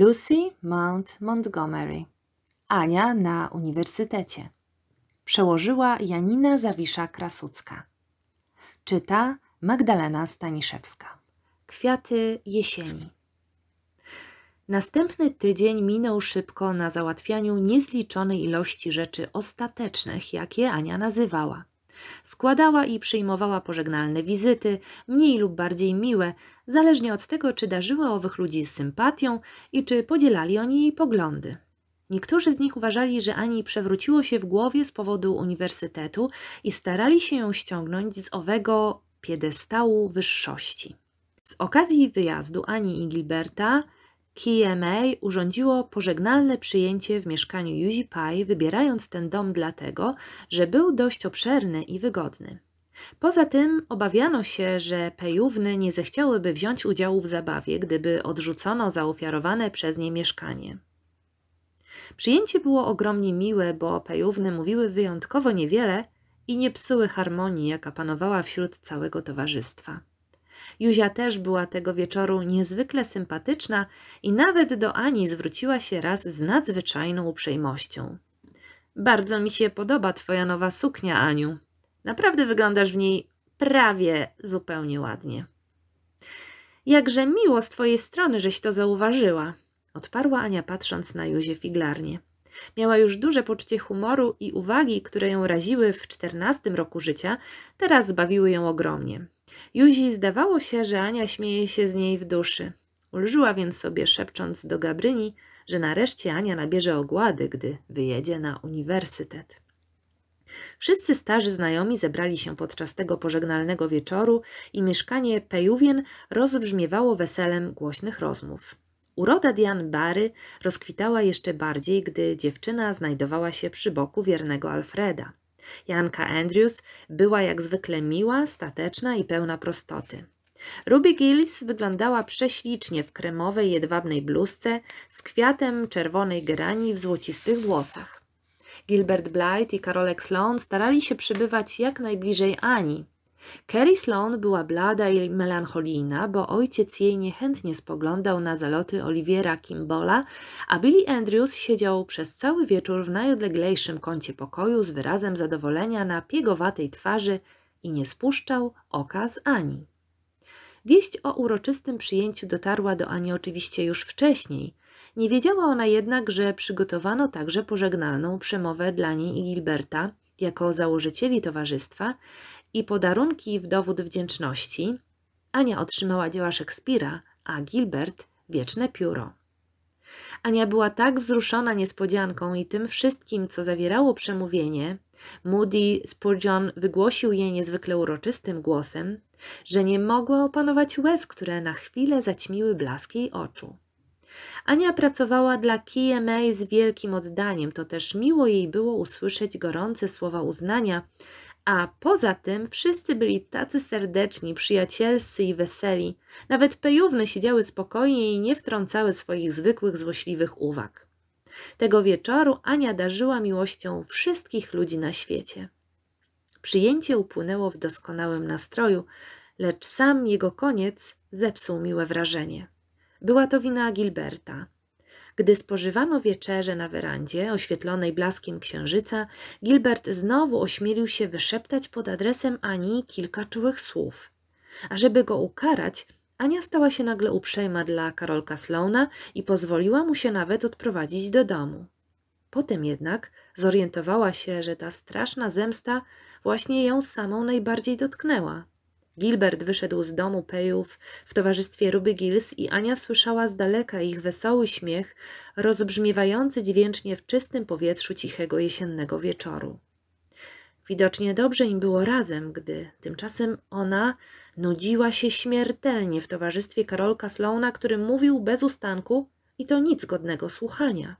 Lucy Mount Montgomery. Ania na uniwersytecie. Przełożyła Janina Zawisza-Krasucka. Czyta Magdalena Staniszewska. Kwiaty jesieni. Następny tydzień minął szybko na załatwianiu niezliczonej ilości rzeczy ostatecznych, jakie Ania nazywała. Składała i przyjmowała pożegnalne wizyty, mniej lub bardziej miłe, zależnie od tego, czy darzyła owych ludzi z sympatią i czy podzielali oni jej poglądy. Niektórzy z nich uważali, że Ani przewróciło się w głowie z powodu uniwersytetu i starali się ją ściągnąć z owego piedestału wyższości. Z okazji wyjazdu Ani i Gilberta KMA urządziło pożegnalne przyjęcie w mieszkaniu Yuzi Pai, wybierając ten dom dlatego, że był dość obszerny i wygodny. Poza tym obawiano się, że pejówny nie zechciałyby wziąć udziału w zabawie, gdyby odrzucono zaofiarowane przez nie mieszkanie. Przyjęcie było ogromnie miłe, bo pejówny mówiły wyjątkowo niewiele i nie psuły harmonii, jaka panowała wśród całego towarzystwa. Józia też była tego wieczoru niezwykle sympatyczna i nawet do Ani zwróciła się raz z nadzwyczajną uprzejmością. Bardzo mi się podoba twoja nowa suknia, Aniu. Naprawdę wyglądasz w niej prawie zupełnie ładnie. Jakże miło z twojej strony, żeś to zauważyła, odparła Ania patrząc na Józię figlarnie. Miała już duże poczucie humoru i uwagi, które ją raziły w czternastym roku życia, teraz zbawiły ją ogromnie. Józi zdawało się, że Ania śmieje się z niej w duszy. Ulżyła więc sobie, szepcząc do Gabryni, że nareszcie Ania nabierze ogłady, gdy wyjedzie na uniwersytet. Wszyscy starzy znajomi zebrali się podczas tego pożegnalnego wieczoru i mieszkanie Pejówien rozbrzmiewało weselem głośnych rozmów. Uroda Dian Bary rozkwitała jeszcze bardziej, gdy dziewczyna znajdowała się przy boku wiernego Alfreda. Janka Andrews była jak zwykle miła, stateczna i pełna prostoty. Ruby Gillis wyglądała prześlicznie w kremowej, jedwabnej bluzce z kwiatem czerwonej gerani w złocistych włosach. Gilbert Blythe i Karolek Sloan starali się przybywać jak najbliżej Ani, Carrie Sloan była blada i melancholijna, bo ojciec jej niechętnie spoglądał na zaloty Oliwiera Kimbola, a Billy Andrews siedział przez cały wieczór w najodleglejszym kącie pokoju z wyrazem zadowolenia na piegowatej twarzy i nie spuszczał oka z Ani. Wieść o uroczystym przyjęciu dotarła do Ani oczywiście już wcześniej. Nie wiedziała ona jednak, że przygotowano także pożegnalną przemowę dla niej i Gilberta – jako założycieli towarzystwa i podarunki w dowód wdzięczności, Ania otrzymała dzieła Szekspira, a Gilbert wieczne pióro. Ania była tak wzruszona niespodzianką i tym wszystkim, co zawierało przemówienie, Moody Spurgeon wygłosił je niezwykle uroczystym głosem, że nie mogła opanować łez, które na chwilę zaćmiły blask jej oczu. Ania pracowała dla KMA z wielkim oddaniem, to też miło jej było usłyszeć gorące słowa uznania, a poza tym wszyscy byli tacy serdeczni, przyjacielscy i weseli. Nawet pejówne siedziały spokojnie i nie wtrącały swoich zwykłych złośliwych uwag. Tego wieczoru Ania darzyła miłością wszystkich ludzi na świecie. Przyjęcie upłynęło w doskonałym nastroju, lecz sam jego koniec zepsuł miłe wrażenie. Była to wina Gilberta. Gdy spożywano wieczerze na werandzie, oświetlonej blaskiem księżyca, Gilbert znowu ośmielił się wyszeptać pod adresem Ani kilka czułych słów. A żeby go ukarać, Ania stała się nagle uprzejma dla Karolka Sloana i pozwoliła mu się nawet odprowadzić do domu. Potem jednak zorientowała się, że ta straszna zemsta właśnie ją samą najbardziej dotknęła. Gilbert wyszedł z domu Pejów w towarzystwie Ruby Gills i Ania słyszała z daleka ich wesoły śmiech, rozbrzmiewający dźwięcznie w czystym powietrzu cichego jesiennego wieczoru. Widocznie dobrze im było razem, gdy tymczasem ona nudziła się śmiertelnie w towarzystwie Karolka Sloana, który mówił bez ustanku i to nic godnego słuchania.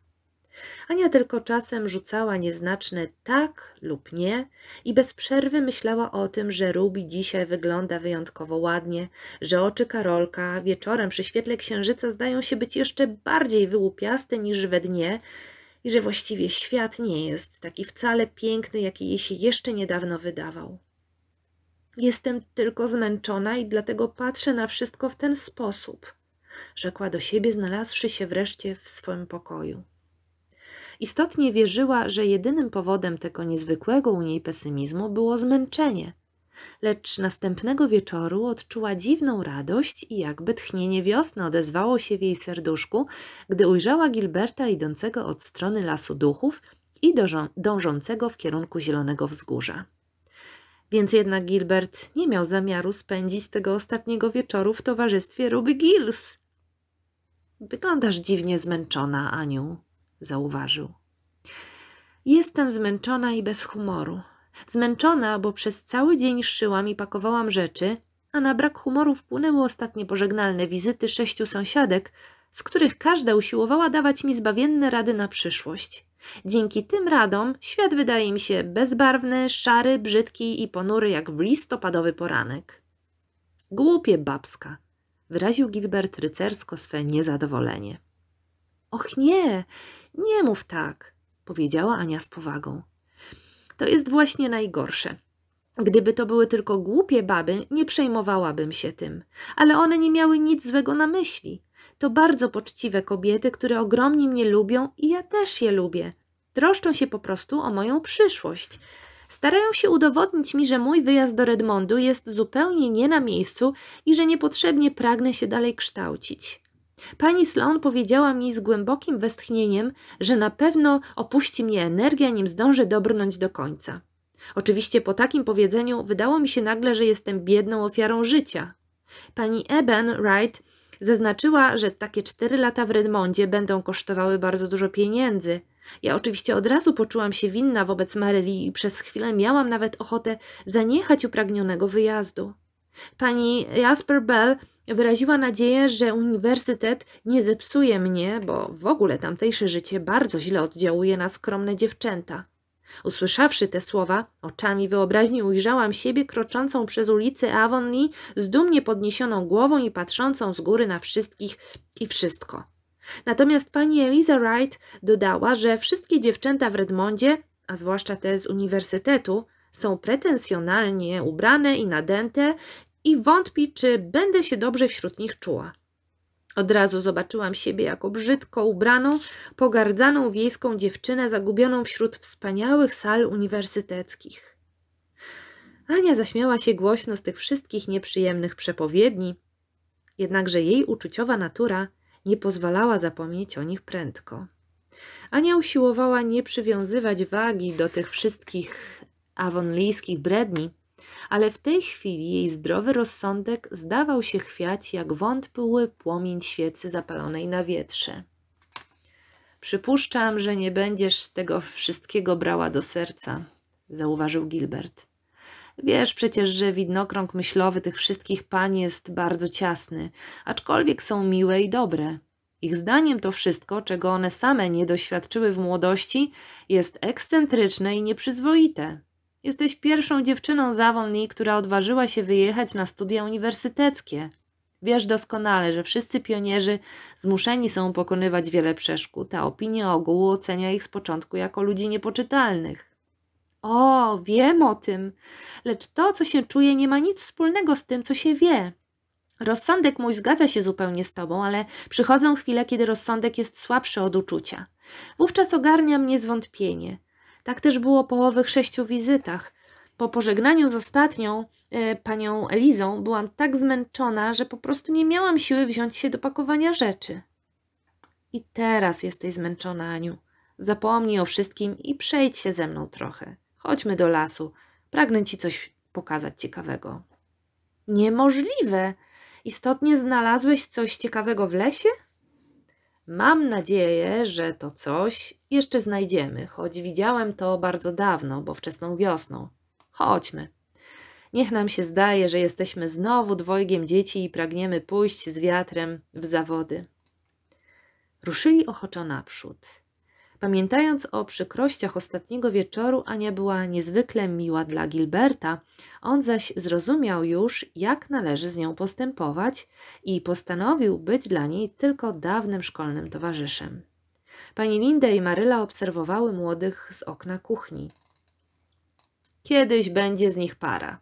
Ania tylko czasem rzucała nieznaczne tak lub nie i bez przerwy myślała o tym, że Ruby dzisiaj wygląda wyjątkowo ładnie, że oczy Karolka wieczorem przy świetle księżyca zdają się być jeszcze bardziej wyłupiaste niż we dnie i że właściwie świat nie jest taki wcale piękny, jaki jej się jeszcze niedawno wydawał. Jestem tylko zmęczona i dlatego patrzę na wszystko w ten sposób – rzekła do siebie, znalazłszy się wreszcie w swoim pokoju. Istotnie wierzyła, że jedynym powodem tego niezwykłego u niej pesymizmu było zmęczenie. Lecz następnego wieczoru odczuła dziwną radość i jakby tchnienie wiosny odezwało się w jej serduszku, gdy ujrzała Gilberta idącego od strony lasu duchów i dążącego w kierunku zielonego wzgórza. Więc jednak Gilbert nie miał zamiaru spędzić tego ostatniego wieczoru w towarzystwie Ruby Gills. Wyglądasz dziwnie zmęczona, Aniu, zauważył. Jestem zmęczona i bez humoru. Zmęczona, bo przez cały dzień szyłam i pakowałam rzeczy, a na brak humoru wpłynęły ostatnie pożegnalne wizyty sześciu sąsiadek, z których każda usiłowała dawać mi zbawienne rady na przyszłość. Dzięki tym radom świat wydaje mi się bezbarwny, szary, brzydki i ponury jak w listopadowy poranek. Głupie babska, wyraził Gilbert rycersko swe niezadowolenie. Och nie, nie mów tak, powiedziała Ania z powagą. To jest właśnie najgorsze. Gdyby to były tylko głupie baby, nie przejmowałabym się tym, ale one nie miały nic złego na myśli. To bardzo poczciwe kobiety, które ogromnie mnie lubią i ja też je lubię. Troszczą się po prostu o moją przyszłość. Starają się udowodnić mi, że mój wyjazd do Redmondu jest zupełnie nie na miejscu i że niepotrzebnie pragnę się dalej kształcić. Pani Sloan powiedziała mi z głębokim westchnieniem, że na pewno opuści mnie energia, nim zdążę dobrnąć do końca. Oczywiście po takim powiedzeniu wydało mi się nagle, że jestem biedną ofiarą życia. Pani Eben Wright zaznaczyła, że takie cztery lata w Redmondzie będą kosztowały bardzo dużo pieniędzy. Ja oczywiście od razu poczułam się winna wobec Maryli i przez chwilę miałam nawet ochotę zaniechać upragnionego wyjazdu. Pani Jasper Bell Wyraziła nadzieję, że uniwersytet nie zepsuje mnie, bo w ogóle tamtejsze życie bardzo źle oddziałuje na skromne dziewczęta. Usłyszawszy te słowa, oczami wyobraźni ujrzałam siebie kroczącą przez ulicę Avonlea z dumnie podniesioną głową i patrzącą z góry na wszystkich i wszystko. Natomiast pani Eliza Wright dodała, że wszystkie dziewczęta w Redmondzie, a zwłaszcza te z uniwersytetu, są pretensjonalnie ubrane i nadęte i wątpi, czy będę się dobrze wśród nich czuła. Od razu zobaczyłam siebie jako brzydko ubraną, pogardzaną wiejską dziewczynę zagubioną wśród wspaniałych sal uniwersyteckich. Ania zaśmiała się głośno z tych wszystkich nieprzyjemnych przepowiedni, jednakże jej uczuciowa natura nie pozwalała zapomnieć o nich prędko. Ania usiłowała nie przywiązywać wagi do tych wszystkich awonlijskich bredni, ale w tej chwili jej zdrowy rozsądek zdawał się chwiać jak wątpły płomień świecy zapalonej na wietrze. Przypuszczam, że nie będziesz tego wszystkiego brała do serca, zauważył Gilbert. Wiesz przecież, że widnokrąg myślowy tych wszystkich pań jest bardzo ciasny, aczkolwiek są miłe i dobre. Ich zdaniem to wszystko, czego one same nie doświadczyły w młodości, jest ekscentryczne i nieprzyzwoite. Jesteś pierwszą dziewczyną z Avonlea, która odważyła się wyjechać na studia uniwersyteckie. Wiesz doskonale, że wszyscy pionierzy zmuszeni są pokonywać wiele przeszkód, a opinia ogółu ocenia ich z początku jako ludzi niepoczytalnych. O, wiem o tym, lecz to, co się czuje, nie ma nic wspólnego z tym, co się wie. Rozsądek mój zgadza się zupełnie z tobą, ale przychodzą chwile, kiedy rozsądek jest słabszy od uczucia. Wówczas ogarnia mnie zwątpienie. Tak też było po owych sześciu wizytach. Po pożegnaniu z ostatnią e, panią Elizą byłam tak zmęczona, że po prostu nie miałam siły wziąć się do pakowania rzeczy. I teraz jesteś zmęczona, Aniu. Zapomnij o wszystkim i przejdź się ze mną trochę. Chodźmy do lasu. Pragnę ci coś pokazać ciekawego. Niemożliwe! Istotnie znalazłeś coś ciekawego w lesie? Mam nadzieję, że to coś jeszcze znajdziemy, choć widziałem to bardzo dawno, bo wczesną wiosną. Chodźmy. Niech nam się zdaje, że jesteśmy znowu dwojgiem dzieci i pragniemy pójść z wiatrem w zawody. Ruszyli ochoczo naprzód. Pamiętając o przykrościach ostatniego wieczoru, Ania była niezwykle miła dla Gilberta, on zaś zrozumiał już, jak należy z nią postępować i postanowił być dla niej tylko dawnym szkolnym towarzyszem. Pani Linda i Maryla obserwowały młodych z okna kuchni. Kiedyś będzie z nich para,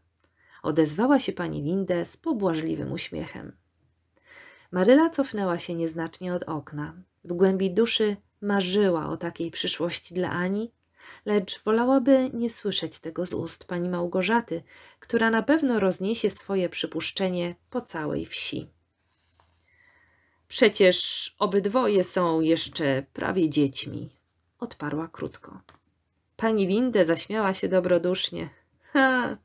odezwała się pani Lindę z pobłażliwym uśmiechem. Maryla cofnęła się nieznacznie od okna. W głębi duszy marzyła o takiej przyszłości dla Ani, lecz wolałaby nie słyszeć tego z ust pani Małgorzaty, która na pewno rozniesie swoje przypuszczenie po całej wsi. Przecież obydwoje są jeszcze prawie dziećmi, odparła krótko. Pani Windę zaśmiała się dobrodusznie. Ha,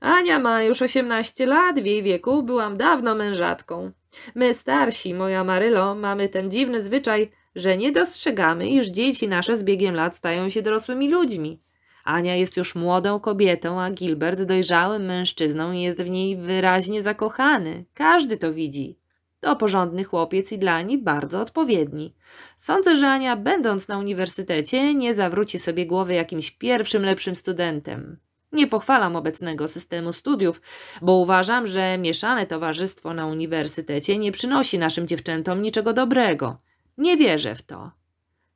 Ania ma już osiemnaście lat, w jej wieku byłam dawno mężatką. My starsi, moja Marylo, mamy ten dziwny zwyczaj że nie dostrzegamy, iż dzieci nasze z biegiem lat stają się dorosłymi ludźmi. Ania jest już młodą kobietą, a Gilbert dojrzałym mężczyzną i jest w niej wyraźnie zakochany. Każdy to widzi. To porządny chłopiec i dla niej bardzo odpowiedni. Sądzę, że Ania, będąc na uniwersytecie, nie zawróci sobie głowy jakimś pierwszym lepszym studentem. Nie pochwalam obecnego systemu studiów, bo uważam, że mieszane towarzystwo na uniwersytecie nie przynosi naszym dziewczętom niczego dobrego. Nie wierzę w to.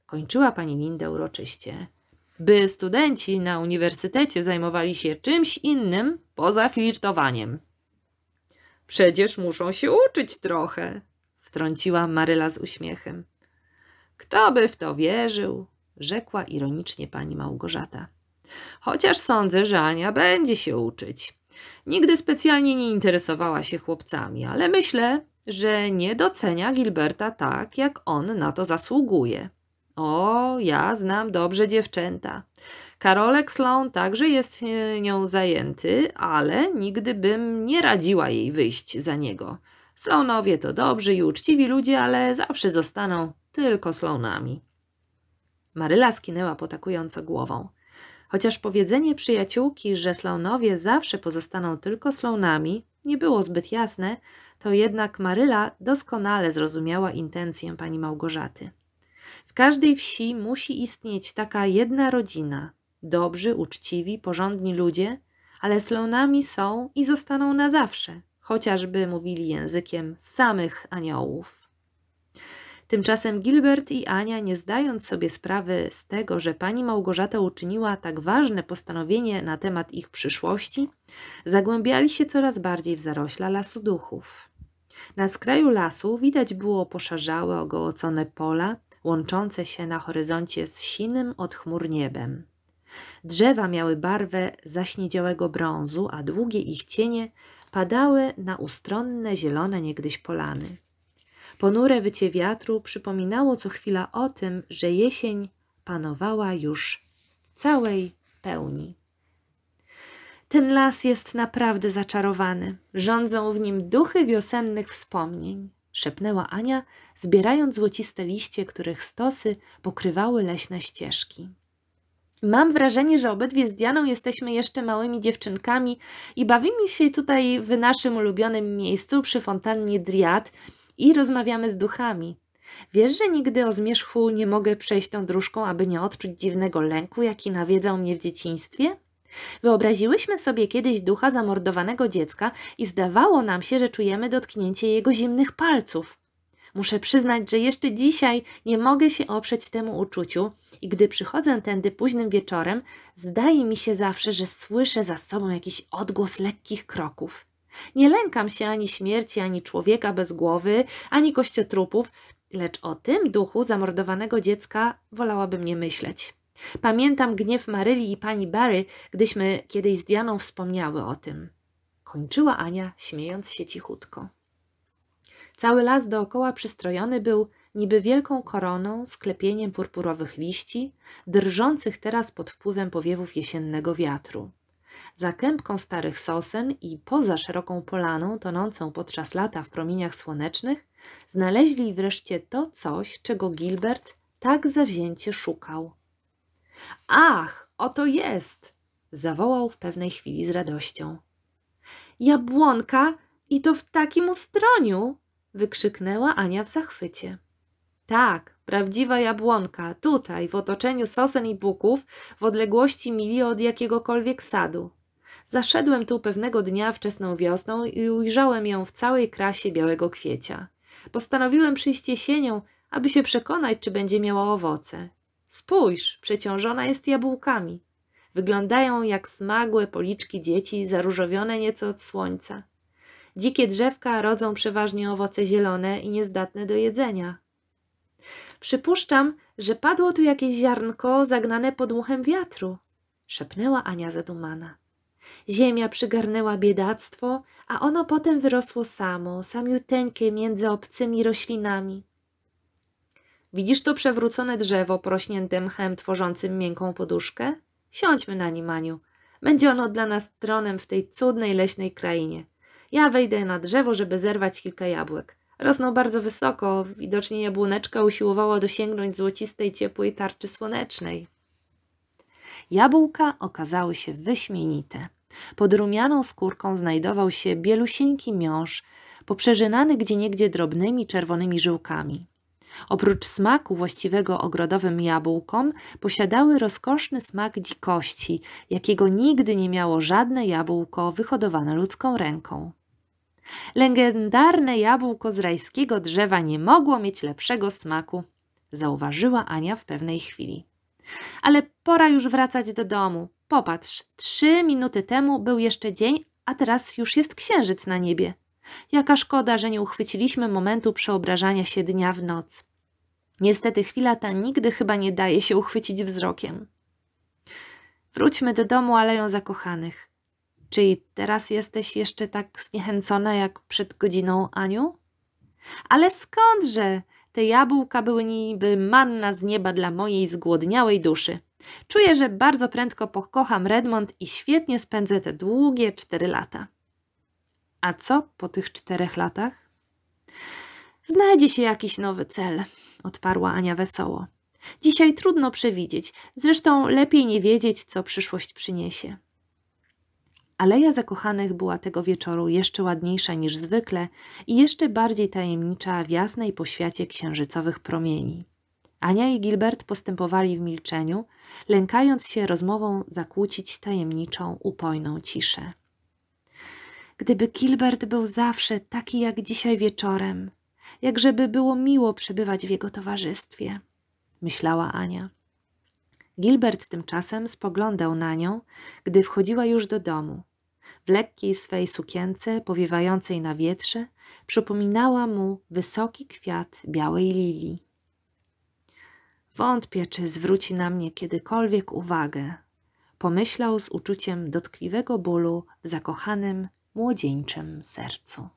Kończyła pani Lindę uroczyście. By studenci na uniwersytecie zajmowali się czymś innym poza flirtowaniem. Przecież muszą się uczyć trochę, wtrąciła Maryla z uśmiechem. Kto by w to wierzył? rzekła ironicznie pani Małgorzata. Chociaż sądzę, że Ania będzie się uczyć. Nigdy specjalnie nie interesowała się chłopcami, ale myślę, że nie docenia Gilberta tak, jak on na to zasługuje. O, ja znam dobrze dziewczęta. Karolek Sloan także jest nią zajęty, ale nigdy bym nie radziła jej wyjść za niego. Sloanowie to dobrzy i uczciwi ludzie, ale zawsze zostaną tylko Sloanami. Maryla skinęła potakująco głową. Chociaż powiedzenie przyjaciółki, że Sloanowie zawsze pozostaną tylko Sloanami, nie było zbyt jasne, to jednak Maryla doskonale zrozumiała intencję pani Małgorzaty. W każdej wsi musi istnieć taka jedna rodzina, dobrzy, uczciwi, porządni ludzie, ale slonami są i zostaną na zawsze, chociażby mówili językiem samych aniołów. Tymczasem Gilbert i Ania, nie zdając sobie sprawy z tego, że pani Małgorzata uczyniła tak ważne postanowienie na temat ich przyszłości, zagłębiali się coraz bardziej w zarośla lasu duchów. Na skraju lasu widać było poszarzałe, ogołocone pola, łączące się na horyzoncie z sinym od chmur niebem. Drzewa miały barwę zaśniedziałego brązu, a długie ich cienie padały na ustronne zielone niegdyś polany. Ponure wycie wiatru przypominało co chwila o tym, że jesień panowała już w całej pełni. Ten las jest naprawdę zaczarowany. Rządzą w nim duchy wiosennych wspomnień, szepnęła Ania, zbierając złociste liście, których stosy pokrywały leśne ścieżki. Mam wrażenie, że obydwie z Dianą jesteśmy jeszcze małymi dziewczynkami i bawimy się tutaj w naszym ulubionym miejscu przy fontannie Driad, i rozmawiamy z duchami. Wiesz, że nigdy o zmierzchu nie mogę przejść tą dróżką, aby nie odczuć dziwnego lęku, jaki nawiedzał mnie w dzieciństwie? Wyobraziłyśmy sobie kiedyś ducha zamordowanego dziecka i zdawało nam się, że czujemy dotknięcie jego zimnych palców. Muszę przyznać, że jeszcze dzisiaj nie mogę się oprzeć temu uczuciu i gdy przychodzę tędy późnym wieczorem, zdaje mi się zawsze, że słyszę za sobą jakiś odgłos lekkich kroków. Nie lękam się ani śmierci, ani człowieka bez głowy, ani kościotrupów, lecz o tym duchu zamordowanego dziecka wolałabym nie myśleć. Pamiętam gniew Maryli i pani Barry, gdyśmy kiedyś z Dianą wspomniały o tym. Kończyła Ania, śmiejąc się cichutko. Cały las dookoła przystrojony był niby wielką koroną sklepieniem purpurowych liści, drżących teraz pod wpływem powiewów jesiennego wiatru. Za kępką starych sosen i poza szeroką polaną tonącą podczas lata w promieniach słonecznych znaleźli wreszcie to coś, czego Gilbert tak zawzięcie szukał. Ach, oto jest! zawołał w pewnej chwili z radością. Jabłonka i to w takim ustroniu! wykrzyknęła Ania w zachwycie. Tak, prawdziwa jabłonka, tutaj, w otoczeniu sosen i buków, w odległości mili od jakiegokolwiek sadu. Zaszedłem tu pewnego dnia wczesną wiosną i ujrzałem ją w całej krasie białego kwiecia. Postanowiłem przyjść jesienią, aby się przekonać, czy będzie miała owoce. Spójrz, przeciążona jest jabłkami. Wyglądają jak smagłe policzki dzieci, zaróżowione nieco od słońca. Dzikie drzewka rodzą przeważnie owoce zielone i niezdatne do jedzenia. Przypuszczam, że padło tu jakieś ziarnko zagnane podmuchem wiatru, szepnęła Ania zadumana. Ziemia przygarnęła biedactwo, a ono potem wyrosło samo, samiuteńkie między obcymi roślinami. Widzisz to przewrócone drzewo prośnięte mchem tworzącym miękką poduszkę? Siądźmy na nim, Aniu. Będzie ono dla nas tronem w tej cudnej leśnej krainie. Ja wejdę na drzewo, żeby zerwać kilka jabłek. Rosną bardzo wysoko, widocznie jabłoneczka usiłowała dosięgnąć złocistej, ciepłej tarczy słonecznej. Jabłka okazały się wyśmienite. Pod rumianą skórką znajdował się bielusieńki miąż, poprzeżynany gdzieniegdzie drobnymi czerwonymi żyłkami. Oprócz smaku właściwego ogrodowym jabłkom, posiadały rozkoszny smak dzikości, jakiego nigdy nie miało żadne jabłko wyhodowane ludzką ręką. Legendarne jabłko z rajskiego drzewa nie mogło mieć lepszego smaku, zauważyła Ania w pewnej chwili. Ale pora już wracać do domu. Popatrz, trzy minuty temu był jeszcze dzień, a teraz już jest księżyc na niebie. Jaka szkoda, że nie uchwyciliśmy momentu przeobrażania się dnia w noc. Niestety chwila ta nigdy chyba nie daje się uchwycić wzrokiem. Wróćmy do domu Aleją Zakochanych. Czyli teraz jesteś jeszcze tak zniechęcona jak przed godziną, Aniu? Ale skądże? Te jabłka były niby manna z nieba dla mojej zgłodniałej duszy. Czuję, że bardzo prędko pokocham Redmond i świetnie spędzę te długie cztery lata. A co po tych czterech latach? Znajdzie się jakiś nowy cel, odparła Ania wesoło. Dzisiaj trudno przewidzieć, zresztą lepiej nie wiedzieć, co przyszłość przyniesie. Aleja zakochanych była tego wieczoru jeszcze ładniejsza niż zwykle i jeszcze bardziej tajemnicza w jasnej poświacie księżycowych promieni. Ania i Gilbert postępowali w milczeniu, lękając się rozmową zakłócić tajemniczą, upojną ciszę. Gdyby Gilbert był zawsze taki jak dzisiaj wieczorem, jak żeby było miło przebywać w jego towarzystwie, myślała Ania. Gilbert tymczasem spoglądał na nią, gdy wchodziła już do domu, w lekkiej swej sukience, powiewającej na wietrze, przypominała mu wysoki kwiat białej lilii. Wątpię, czy zwróci na mnie kiedykolwiek uwagę, pomyślał z uczuciem dotkliwego bólu w zakochanym, młodzieńczym sercu.